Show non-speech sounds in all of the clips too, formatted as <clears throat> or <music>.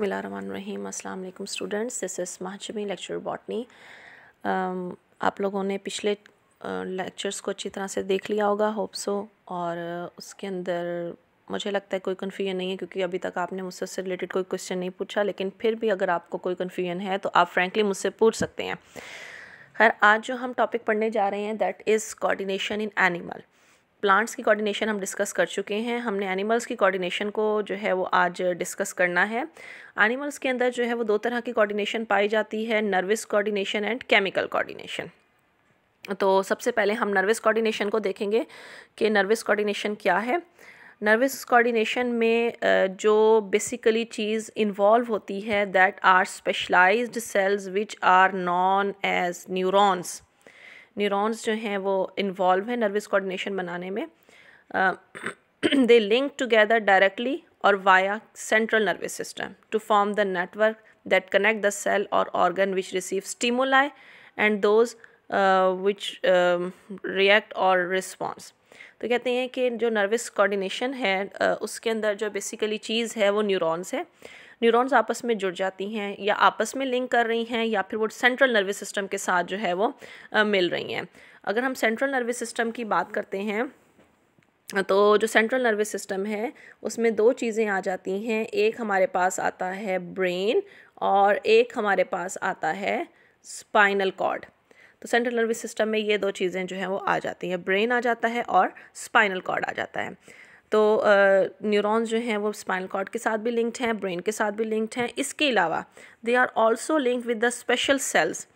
बसमीम अस्सलाम वालेकुम स्टूडेंट्स दिस इज़ महाजमी लेक्चर बॉटनी आप लोगों ने पिछले लेक्चर्स को अच्छी तरह से देख लिया होगा होप सो और उसके अंदर मुझे लगता है कोई कन्फ्यूजन नहीं है क्योंकि अभी तक आपने मुझसे उससे रिलेटेड कोई क्वेश्चन नहीं पूछा लेकिन फिर भी अगर आपको कोई कन्फ्यूजन है तो आप फ्रेंकली मुझसे पूछ सकते हैं खैर आज जो हम टॉपिक पढ़ने जा रहे हैं that is coordination in animal plants की कोऑर्डिनेशन हम डिस्कस कर चुके हैं हमने एनिमल्स की कोऑर्डिनेशन को जो है वो आज डिस्कस करना है एनिमल्स के अंदर जो है वो दो तरह की कोऑर्डिनेशन पाई जाती है nervous coordination and chemical coordination तो सबसे पहले हम नर्वस कोऑर्डिनेशन को देखेंगे कि नर्वस कोऑर्डिनेशन क्या है नर्वस कोऑर्डिनेशन में जो बेसिकली चीज़ इन्वॉल्व होती है that are specialized cells which are known as neurons neurons जो हैं वो इन्वॉल्व हैं नर्वस कोऑर्डिनेशन बनाने में दे लिंक टुगेदर डायरेक्टली और via central nervous system to form the network that connect the cell और organ which receive stimuli and those which react और response तो कहते हैं कि जो नर्वस कोऑर्डिनेशन है उसके अंदर जो बेसिकली चीज़ है वो न्यूरॉन्स है न्यूरॉन्स आपस में जुड़ जाती हैं या आपस में लिंक कर रही हैं या फिर वो सेंट्रल नर्वस सिस्टम के साथ जो है वो मिल रही हैं अगर हम सेंट्रल नर्वस सिस्टम की बात करते हैं तो जो सेंट्रल नर्वस सिस्टम है उसमें दो चीज़ें आ जाती हैं एक हमारे पास आता है ब्रेन और एक हमारे पास आता है स्पाइनल कॉर्ड तो सेंट्रल नर्वस सिस्टम में ये दो चीज़ें जो हैं वो आ जाती हैं ब्रेन आ जाता है और स्पाइनल कॉर्ड आ जाता है तो न्यूरॉन्स जो हैं वो स्पाइनल कॉर्ड के साथ भी लिंक्ड हैं ब्रेन के साथ भी लिंक्ड हैं इसके अलावा they are also link with the special cells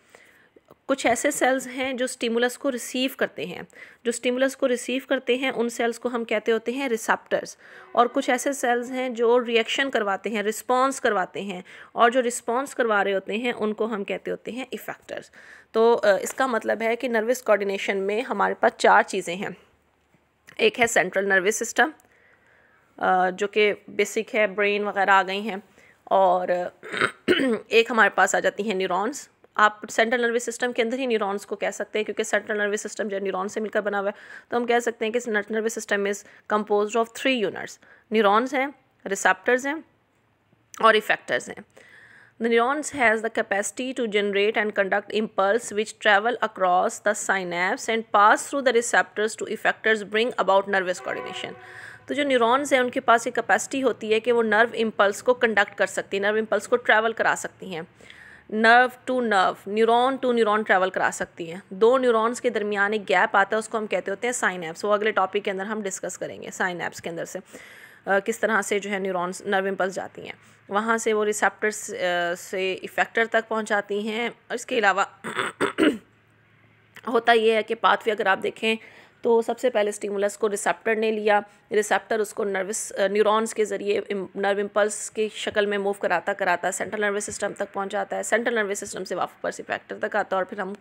कुछ ऐसे सेल्स हैं जो स्टिमुलस को रिसीव करते हैं जो स्टिमुलस को रिसीव करते हैं उन सेल्स को हम कहते होते हैं रिसेप्टर्स और कुछ ऐसे सेल्स हैं जो रिएक्शन करवाते हैं रिस्पॉन्स करवाते हैं और जो रिस्पॉन्स करवा रहे होते हैं उनको हम कहते होते हैं इफेक्टर्स तो इसका मतलब है कि नर्वस कोऑर्डिनेशन में हमारे पास चार चीज़ें हैं एक है सेंट्रल नर्वस सिस्टम जो कि बेसिक है ब्रेन वगैरह आ गई हैं और <clears throat> एक हमारे पास आ जाती हैं न्यूरॉन्स आप सेंट्रल नर्वस सिस्टम के अंदर ही न्यूरॉन्स को कह सकते हैं क्योंकि सेंट्रल नर्वस सिस्टम जो न्यूरॉन से मिलकर बना हुआ है तो हम कह सकते हैं कि nervous system is compose of three units neurons हैं रिसेप्टर्स हैं और इफेक्टर्स हैं the neurons has the capacity to generate and conduct impulse which travel across the synapse and pass through the receptors to effectors bring about nervous coordination तो जो neurons हैं उनके पास ये capacity होती है कि वो नर्व इम्पल्स को कंडक्ट कर सकती है नर्व इम्पल्स को ट्रैवल करा सकती हैं nerve to nerve neuron to neuron travel करा सकती हैं दो न्यूरॉन्स के दरमियान एक गैप आता है उसको हम कहते होते हैं साइन ऐप्स वो अगले टॉपिक के अंदर हम डिस्कस करेंगे साइन ऐप्स के अंदर से Uh, किस तरह से जो है न्यूरॉन्स नर्व इम्पल्स जाती हैं वहाँ से वो रिसेप्टर्स uh, से इफेक्टर तक पहुँचाती हैं और इसके अलावा <clears throat> होता ये है कि पाथवे अगर आप देखें तो सबसे पहले स्टिमुलस को रिसेप्टर ने लिया रिसेप्टर उसको नर्वस न्यूरॉन्स के ज़रिए नर्व इम्पल्स की शक्ल में मूव कराता कराता सेंट्रल नर्वस सिस्टम तक पहुंचाता है सेंट्रल नर्वस सिस्टम से वापस इफेक्टर तक आता है और फिर हम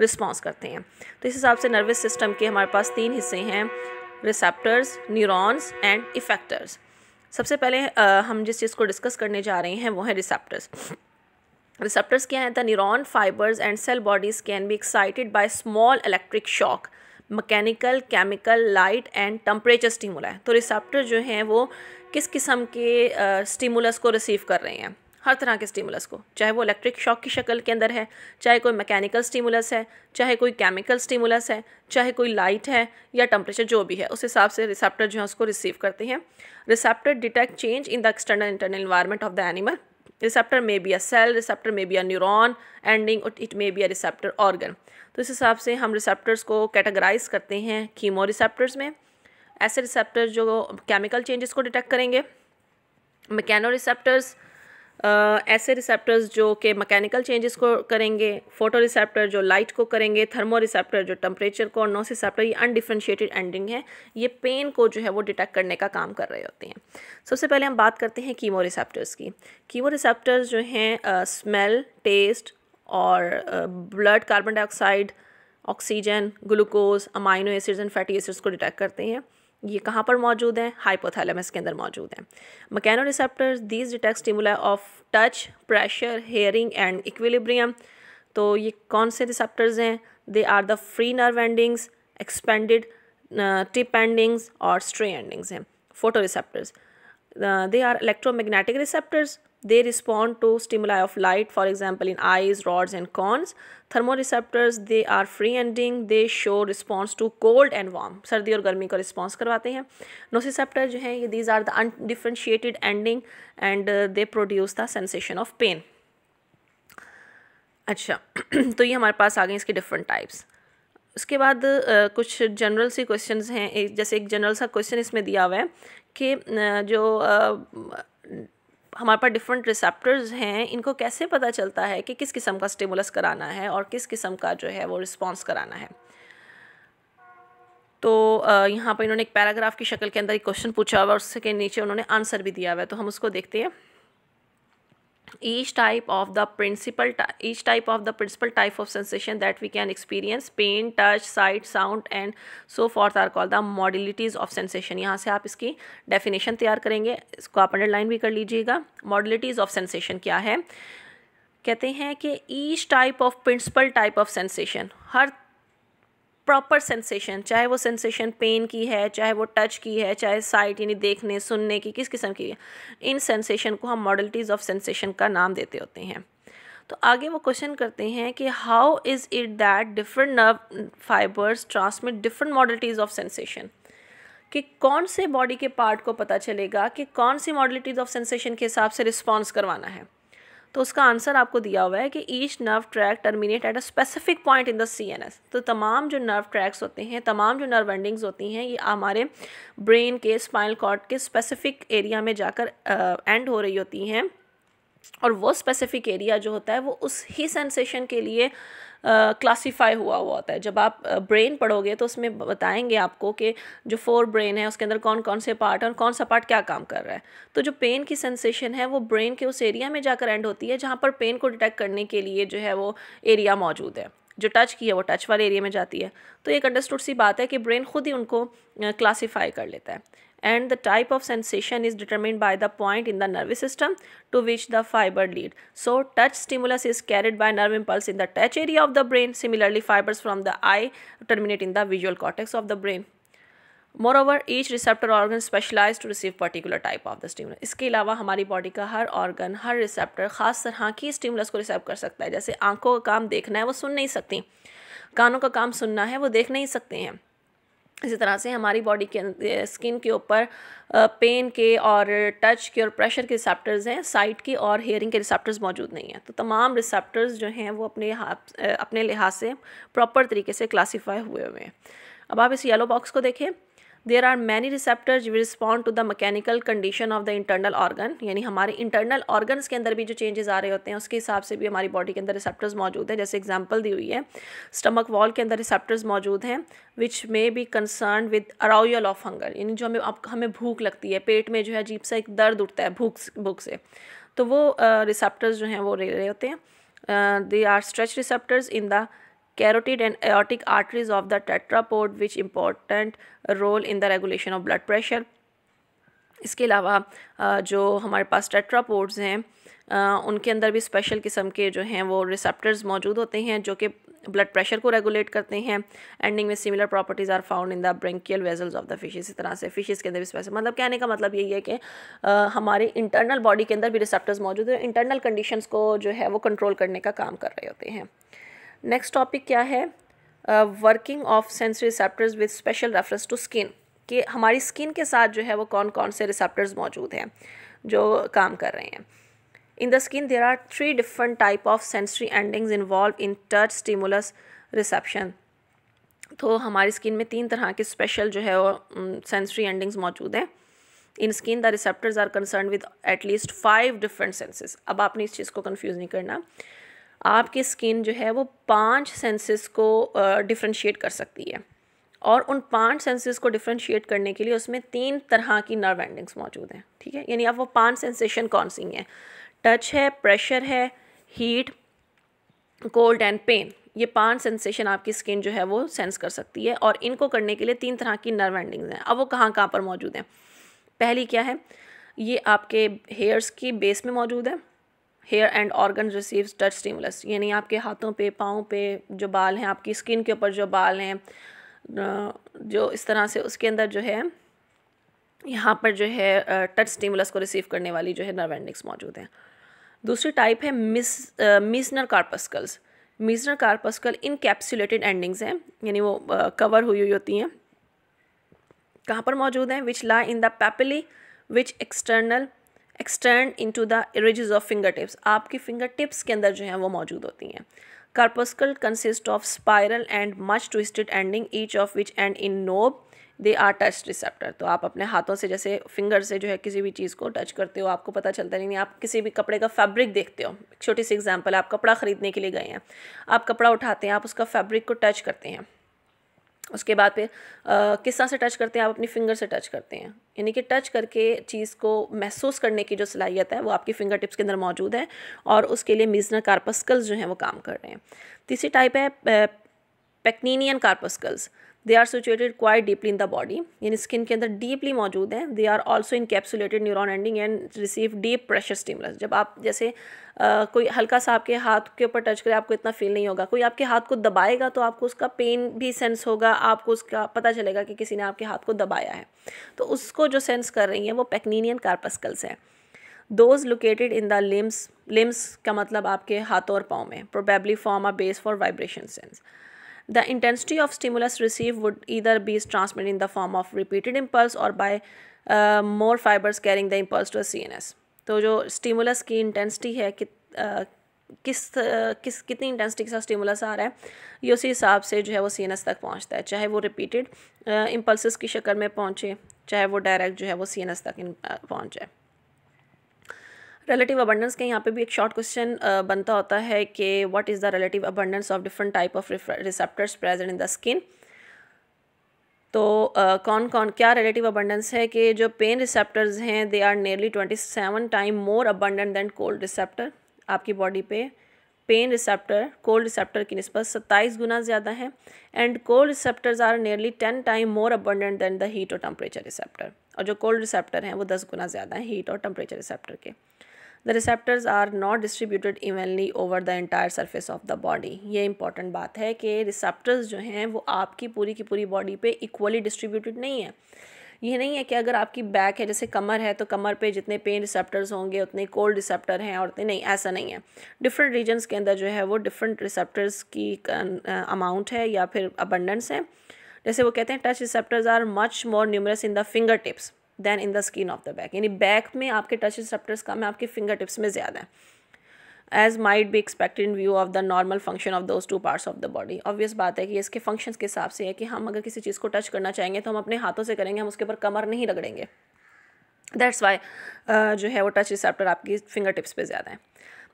रिस्पॉन्स करते हैं तो इस हिसाब से नर्वस सिस्टम के हमारे पास तीन हिस्से हैं रिसेप्टर्स न्यूरॉन्स एंड इफेक्टर्स सबसे पहले आ, हम जिस चीज़ को डिस्कस करने जा रहे हैं वो है रिसेप्टर्स रिसेप्टर्स क्या है the neuron fibres and cell bodies can be excited by small electric shock mechanical chemical light and temperature stimuli तो रिसेप्टर जो हैं वो किस किस्म के स्टीमुलस को रिसीव कर रहे हैं हर तरह के स्टीमुलस को चाहे वो इलेक्ट्रिक शॉक की शक्ल के अंदर है चाहे कोई मैकेनिकल स्टीमुलस है चाहे कोई केमिकल स्टीमुलस है चाहे कोई लाइट है या टम्परेचर जो भी है उस हिसाब से रिसेप्टर जो है उसको रिसीव करते हैं receptor detect change in the external internal environment of the animal receptor may be a cell receptor may be a neuron ending it may be a receptor organ तो इस हिसाब से हम रिसेप्टर्स को कैटेगराइज करते हैं कीमो रिसेप्टर्स में ऐसे रिसेप्टर्स जो केमिकल चेंजेस को डिटेक्ट करेंगे मैकेनो रिसेप्टर्स ऐसे रिसेप्टर्स जो कि मैकेनिकल चेंजेस को करेंगे फोटो रिसेप्टर जो लाइट को करेंगे थर्मो रिसेप्टर जो टेम्परेचर को और नोस रिसेप्टर ये अनडिफ्रेंशिएटेड एंडिंग है ये पेन को जो है वो डिटेक्ट करने का काम कर रहे होते हैं सबसे पहले हम बात करते हैं कीमो रिसेप्टर्स की कीमो रिसेप्टर्स जो हैं स्मेल टेस्ट और blood carbon dioxide oxygen glucose amino acids and fatty acids को डिटेक्ट करते हैं ये कहाँ पर मौजूद हैं हाइपोथैलेमस के अंदर मौजूद हैं mechano receptor these detect stimuli of touch pressure hearing and equilibrium तो ये कौन से रिसेप्टर्स हैं they are the free nerve endings expanded tip endings और स्ट्रे एंडिंग्स हैं photo receptors they are electromagnetic receptors They respond to stimuli of light, for example, in eyes, rods, and cones. Thermoreceptors, they are free ending. They show response to cold and warm. सर्दी और गर्मी का response करवाते हैं Nociceptor जो हैं ये these are the undifferentiated ending and uh, they produce the sensation of pain. अच्छा तो ये हमारे पास आ गए इसके डिफरेंट टाइप्स उसके बाद आ, कुछ जनरल सी क्वेश्चन हैं एक जैसे एक जनरल सा क्वेश्चन इसमें दिया हुआ है कि जो आ, हमारे पास डिफरेंट रिसेप्टर्स हैं इनको कैसे पता चलता है कि किस किस्म का स्टिमुलस कराना है और किस किस्म का जो है वो रिस्पॉन्स कराना है तो यहाँ पर इन्होंने एक पैराग्राफ की शक्ल के अंदर एक क्वेश्चन पूछा हुआ और उसके नीचे उन्होंने आंसर भी दिया हुआ है तो हम उसको देखते हैं each type of the principal each type of the principal type of sensation that we can experience pain touch sight sound and so forth are called the modalities of sensation yahan se aap iski definition taiyar karenge isko aap underline bhi kar lijiyega modalities of sensation kya hai कहते हैं कि each type of principal type of sensation हर proper sensation चाहे वो sensation pen की है चाहे वो टच की है चाहे साइट यानी देखने सुनने की किस किस्म की है इन सेंसेशन को हम मॉडलिटीज़ ऑफ सेंसेशन का नाम देते होते हैं तो आगे वो क्वेश्चन करते हैं कि how is it that different nerve fibres transmit different modalities of sensation कि कौन से बॉडी के पार्ट को पता चलेगा कि कौन सी मॉडलिटीज़ ऑफ सेंसेशन के हिसाब से रिस्पॉन्स करवाना है तो उसका आंसर आपको दिया हुआ है कि each nerve tract terminate at a specific point in the C N S तो तमाम जो नर्व ट्रैक्स होते हैं तमाम जो नर्व एंडिंग्स होती हैं ये हमारे ब्रेन के स्पाइनल कॉर्ड के स्पेसिफिक एरिया में जाकर एंड हो रही होती हैं और वो स्पेसिफिक एरिया जो होता है वो उस ही सेंसेशन के लिए क्लासीफाई हुआ हुआ होता है जब आप ब्रेन पढ़ोगे तो उसमें बताएंगे आपको कि जो फोर ब्रेन है उसके अंदर कौन कौन से पार्ट और कौन सा पार्ट क्या काम कर रहा है तो जो पेन की सेंसेशन है वो ब्रेन के उस एरिया में जाकर एंड होती है जहाँ पर पेन को डिटेक्ट करने के लिए जो है वो एरिया मौजूद है जो टच की है वो टच वाले एरिया में जाती है तो एक अंडरस्टूड सी बात है कि ब्रेन खुद ही उनको क्लासीफाई कर लेता है and the type of sensation is determined by the point in the nervous system to which the fiber lead. So touch stimulus is carried by nerve impulse in the touch area of the brain. Similarly, fibers from the eye terminate in the visual cortex of the brain. Moreover each receptor organ specialize to receive particular type of the stimulus इसके अलावा हमारी body का हर organ हर receptor खास तरह की stimulus को रिसेप्ट कर सकता है जैसे आंखों का काम देखना है वो सुन नहीं सकती कानों का काम सुनना है वो देख नहीं सकते हैं इसी तरह से हमारी बॉडी के स्किन के ऊपर पेन के और टच के और प्रेशर के रिसेप्टर्स हैं साइट के और हेयरिंग के रिसेप्टर्स मौजूद नहीं हैं तो तमाम रिसेप्टर्स जो हैं वो अपने अपने लिहाज से प्रॉपर तरीके से क्लासीफाई हुए हुए हैं अब आप इस येलो बॉक्स को देखें there are many receptors respond to the mechanical condition of the internal organ यानी हमारे इंटरनल ऑर्गन्स के अंदर भी जो चेंजेस आ रहे होते हैं उसके हिसाब से भी हमारी बॉडी के अंदर रिसेप्टर्स मौजूद हैं जैसे एग्जाम्पल दी हुई है स्टमक वॉल के अंदर रिसेप्टर्स मौजूद हैं which may be concern with अराउयल ऑफ हंगर यानी जो हमें हमें भूख लगती है पेट में जो है अजीब सा एक दर्द उठता है भूख भूख से तो वो रिसेप्टर्स uh, जो हैं वो रह रहे होते हैं they are stretch receptors in the carotid and aortic arteries of the tetrapod which important role in the regulation of blood pressure इसके अलावा जो हमारे पास टेट्रापोड्स हैं उनके अंदर भी स्पेशल किस्म के जो हैं वो रिसेप्टर्स मौजूद होते हैं जो कि ब्लड प्रेशर को रेगुलेट करते हैं एंडिंग में similar properties are found in the branchial vessels of the fish इसी तरह से फिशेस के अंदर भी स्पेशल मतलब कहने का मतलब यही है कि हमारे इंटरनल बॉडी के अंदर भी रिसेप्टर्स मौजूद हैं इंटरनल कंडीशन को जो है वो कंट्रोल करने का काम कर रहे होते हैं नेक्स्ट टॉपिक क्या है working of sense receptors with special reference to skin कि हमारी स्किन के साथ जो है वो कौन कौन से रिसेप्टर्स मौजूद हैं जो काम कर रहे हैं in the skin there are three different type of sensory endings involve in touch stimulus reception तो हमारी स्किन में तीन तरह के स्पेशल जो है वो सेंसरी एंडिंग्स मौजूद हैं in skin the receptors are concern with at least five different senses अब आपने इस चीज़ को कन्फ्यूज नहीं करना आपकी स्किन जो है वो पांच सेंसेस को डिफ्रेंशिएट कर सकती है और उन पांच सेंसेस को डिफ्रेंशिएट करने के लिए उसमें तीन तरह की नर्व एंडिंग्स मौजूद हैं ठीक है यानी आप वो पांच सेंसेशन कौन सी हैं टच है प्रेशर है हीट कोल्ड एंड पेन ये पांच सेंसेशन आपकी स्किन जो है वो सेंस कर सकती है और इनको करने के लिए तीन तरह की नर्व एंडिंग्स हैं अब वो कहाँ कहाँ पर मौजूद हैं पहली क्या है ये आपके हेयर्स की बेस में मौजूद है hair end organ receive touch stimulus यानी आपके हाथों पे पाँव पे जो बाल हैं आपकी स्किन के ऊपर जो बाल हैं जो इस तरह से उसके अंदर जो है यहाँ पर जो है टच स्टिमुलस को रिसीव करने वाली जो है नर्व एंडिंग्स मौजूद हैं दूसरी टाइप है Meiss Meissner corpuscles Meissner corpuscle encapsulated endings हैं यानी वो कवर हुई हुई होती हैं कहाँ पर मौजूद हैं which lie in the papillae which external extend into the ridges of finger tips आपकी फिंगर टिप्स के अंदर जो है वो मौजूद होती हैं corpuscle consist of spiral and much twisted ending each of which end in knob they are touch receptor तो आप अपने हाथों से जैसे फिंगर से जो है किसी भी चीज़ को टच करते हो आपको पता चलता नहीं आप किसी भी कपड़े का फैब्रिक देखते हो छोटी सी एग्जांपल आप कपड़ा ख़रीदने के लिए गए हैं आप कपड़ा उठाते हैं आप उसका फैब्रिक को टच करते हैं उसके बाद फिर किस तरह से टच करते हैं आप अपनी फिंगर से टच करते हैं यानी कि टच करके चीज़ को महसूस करने की जो सलाहियत है वो आपकी फिंगर टिप्स के अंदर मौजूद है और उसके लिए मिजनर कार्पस्कल्स जो हैं वो काम कर रहे हैं तीसरी टाइप है Pacinian corpuscles they are situated quite deeply in the body यानी स्किन के अंदर डीपली मौजूद हैं they are also encapsulated neuron ending and receive deep pressure stimulus जब आप जैसे आ, कोई हल्का सा आपके हाथ के ऊपर टच करे आपको इतना फील नहीं होगा कोई आपके हाथ को दबाएगा तो आपको उसका पेन भी सेंस होगा आपको उसका पता चलेगा कि किसी ने आपके हाथ को दबाया है तो उसको जो सेंस कर रही हैं वो पेक्निनियन कार्पस्कल्स हैं those located in the limbs limbs का मतलब आपके हाथों और पाँव में probably form a base for vibration sense the intensity of stimulus receive would इधर be transmit in the form of repeated impulse और by more fibres carrying the impulse to C N S तो जो stimulus की intensity है कि uh, किस uh, किस कितनी इंटेंसिटी के साथ स्टिमुलस आ रहा है ये उसी हिसाब से जो है वो सी एन एस तक पहुँचता है चाहे वो रिपीटेड इम्पल्स uh, की शक्ल में पहुँचे चाहे वो डायरेक्ट जो है वो सी एन एस तक uh, पहुँचे रिलेटिव अबंडेंस के यहाँ पे भी एक शॉर्ट क्वेश्चन बनता होता है कि what is the relative abundance of different type of receptors present in the skin तो कौन कौन क्या रिलेटिव अबंडेंस है कि जो पेन रिसेप्टर्स हैं they are nearly twenty seven time more abundant than cold receptor आपकी बॉडी पे पेन रिसेप्टर कोल्ड रिसेप्टर की नस्बत सत्ताईस गुना ज़्यादा है and cold receptors are nearly ten time more abundant than the heat और टेम्परेचर रिसेप्टर और जो कोल्ड रिसेप्टर हैं वो दस गुना ज़्यादा हैं हीट और टेम्परेचर रिसेप्टर के the receptors are not distributed evenly over the entire surface of the body ये इंपॉर्टेंट बात है कि रिसेप्टर्स जो हैं वो आपकी पूरी की पूरी बॉडी पे इक्वली डिस्ट्रीब्यूटेड नहीं है ये नहीं है कि अगर आपकी बैक है जैसे कमर है तो कमर पे जितने पेन रिसेप्टर्स होंगे उतने कोल्ड रिसेप्टर हैं और उतने नहीं ऐसा नहीं है डिफरेंट रीजन्स के अंदर जो है वो डिफरेंट रिसेप्टर्स की अमाउंट है या फिर अबंडेंस है जैसे वो कहते हैं touch receptors are much more numerous in the finger tips than in the skin of the back यानी बैक में आपके टच रिसेप्टर्स कम है आपके फिंगर टिप्स में ज़्यादा है as might be expected in view of the normal function of those two parts of the body obvious बात है कि इसके फंक्शंस के हिसाब से है कि हम अगर किसी चीज़ को टच करना चाहेंगे तो हम अपने हाथों से करेंगे हम उसके ऊपर कमर नहीं रगड़ेंगे दैट्स वाई uh, जो है वो टच रिसेप्टर आपकी फिंगर टिप्स पे ज़्यादा है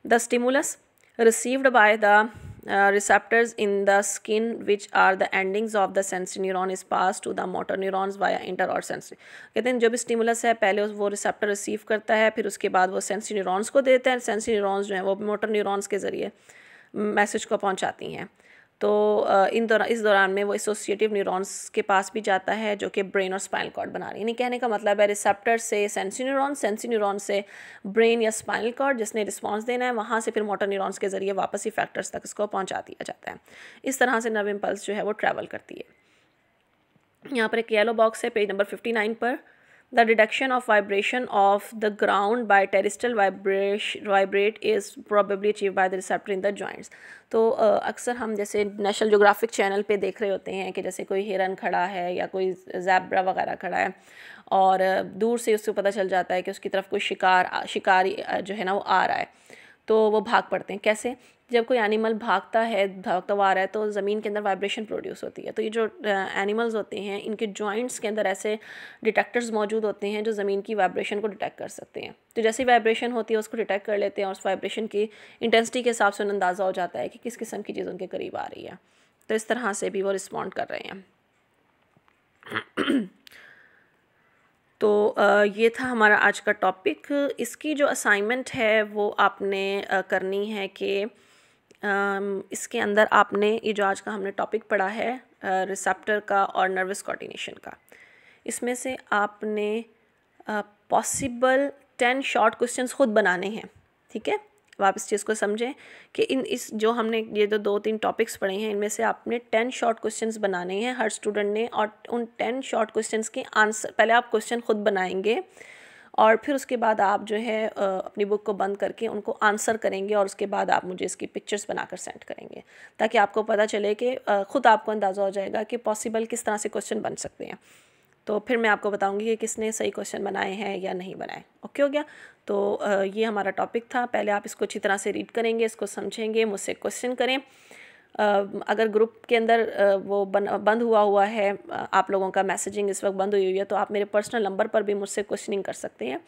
the stimulus received by the uh, receptors in the skin which are the endings of the sensory neuron is passed to the motor neurons via inter और sensory कहते हैं जो भी stimulus है पहले वो receptor receive करता है फिर उसके बाद वो sensory neurons को देते हैं sensory neurons जो हैं वो motor neurons के ज़रिए मैसेज को पहुंचाती हैं तो इन दौरान इस दौरान में वो एसोसिएटिव न्यूरॉन्स के पास भी जाता है जो कि ब्रेन और स्पाइनल कॉर्ड बना रही है यानी कहने का मतलब है रिसेप्टर से सेंसी न्यूरॉन सेंसी न्यूरॉन से ब्रेन या स्पाइनल कॉर्ड जिसने रिस्पॉन्स देना है वहाँ से फिर मोटर न्यूरॉन्स के ज़रिए वापस ही फैक्टर्स तक इसको पहुँचा दिया जाता है इस तरह से नर्व इम्पल्स जो है वो ट्रैवल करती है यहाँ पर एक येलो बॉक्स है पेज नंबर फिफ्टी नाइन पर the detection of vibration of the ground by terrestrial vibration vibrate is probably achieved by the receptor in the joints तो अक्सर हम जैसे नेशनल जोग्राफिक चैनल पे देख रहे होते हैं कि जैसे कोई हिरन खड़ा है या कोई जैब्रा वगैरह खड़ा है और दूर से उसको पता चल जाता है कि उसकी तरफ कोई शिकार शिकारी जो है ना वो आ रहा है तो वो भाग पड़ते हैं कैसे जब कोई एनिमल भागता है भागता हुआ आ रहा है तो ज़मीन के अंदर वाइब्रेशन प्रोड्यूस होती है तो ये जो एनिमल्स होते हैं इनके जॉइंट्स के अंदर ऐसे डिटेक्टर्स मौजूद होते हैं जो ज़मीन की वाइब्रेशन को डिटेक्ट कर सकते हैं तो जैसे वाइब्रेशन होती है उसको डिटेक्ट कर लेते हैं और उस वाइब्रेशन की इंटेंसिटी के हिसाब से उन्हें अंदाज़ा हो जाता है कि किस किस्म की चीज़ उनके करीब आ रही है तो इस तरह से भी वो रिस्पॉन्ड कर रहे हैं तो ये था हमारा आज का टॉपिक इसकी जो असाइनमेंट है वो आपने करनी है कि इसके अंदर आपने ये जो आज का हमने टॉपिक पढ़ा है रिसेप्टर का और नर्वस कोऑर्डिनेशन का इसमें से आपने पॉसिबल टेन शॉर्ट क्वेश्चंस खुद बनाने हैं ठीक है तो आप इस चीज़ को समझें कि इन इस जो हमने ये दो तो दो तीन टॉपिक्स पढ़े हैं इनमें से आपने टेन शॉर्ट क्वेश्चंस बनाने हैं हर स्टूडेंट ने और उन टेन शॉर्ट क्वेश्चंस के आंसर पहले आप क्वेश्चन खुद बनाएंगे और फिर उसके बाद आप जो है अपनी बुक को बंद करके उनको आंसर करेंगे और उसके बाद आप मुझे इसकी पिक्चर्स बनाकर सेंड करेंगे ताकि आपको पता चले कि ख़ुद आपको अंदाज़ा हो जाएगा कि पॉसिबल किस तरह से क्वेश्चन बन सकते हैं तो फिर मैं आपको बताऊंगी कि किसने सही क्वेश्चन बनाए हैं या नहीं बनाए ओके हो गया तो ये हमारा टॉपिक था पहले आप इसको अच्छी तरह से रीड करेंगे इसको समझेंगे मुझसे क्वेश्चन करें अगर ग्रुप के अंदर वो बन, बंद हुआ हुआ है आप लोगों का मैसेजिंग इस वक्त बंद हुई हुई है तो आप मेरे पर्सनल नंबर पर भी मुझसे क्वेश्चनिंग कर सकते हैं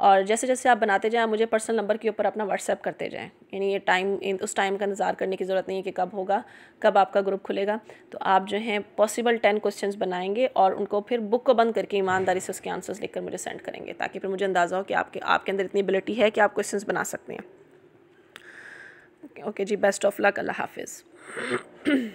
और जैसे जैसे आप बनाते जाएँ मुझे पर्सनल नंबर के ऊपर अपना व्हाट्सएप करते जाएँ यानी ये टाइम उस टाइम का इंतज़ार करने की ज़रूरत नहीं है कि कब होगा कब आपका ग्रुप खुलेगा तो आप जो है पॉसिबल टेन क्वेश्चन बनाएंगे और उनको फिर बुक को बंद करके ईमानदारी से उसके आंसर्स लिखकर मुझे सेंड करेंगे ताकि फिर मुझे अंदाज़ा हो कि आपके आपके अंदर इतनी एबिलिटी है कि आप क्वेश्चन बना सकते हैं ओके okay, जी बेस्ट ऑफ लक अल्लाह हाफिज़